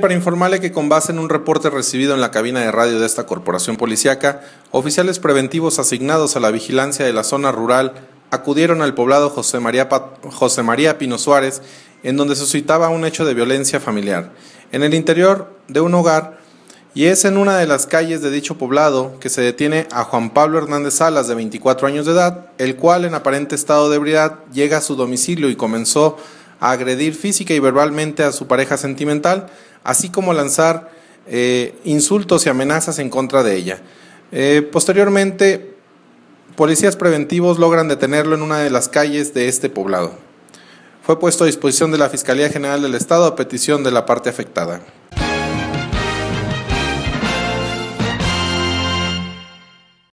para informarle que con base en un reporte recibido en la cabina de radio de esta corporación policiaca, oficiales preventivos asignados a la vigilancia de la zona rural acudieron al poblado José María, José María Pino Suárez, en donde suscitaba un hecho de violencia familiar, en el interior de un hogar, y es en una de las calles de dicho poblado que se detiene a Juan Pablo Hernández Salas, de 24 años de edad, el cual en aparente estado de ebriedad llega a su domicilio y comenzó a agredir física y verbalmente a su pareja sentimental, así como lanzar eh, insultos y amenazas en contra de ella. Eh, posteriormente, policías preventivos logran detenerlo en una de las calles de este poblado. Fue puesto a disposición de la Fiscalía General del Estado a petición de la parte afectada.